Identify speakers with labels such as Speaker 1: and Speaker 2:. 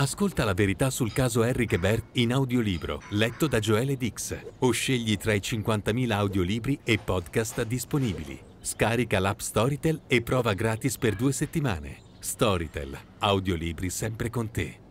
Speaker 1: Ascolta la verità sul caso Harry Gebert in audiolibro, letto da Joele Dix. O scegli tra i 50.000 audiolibri e podcast disponibili. Scarica l'app Storytel e prova gratis per due settimane. Storytel, audiolibri sempre con te.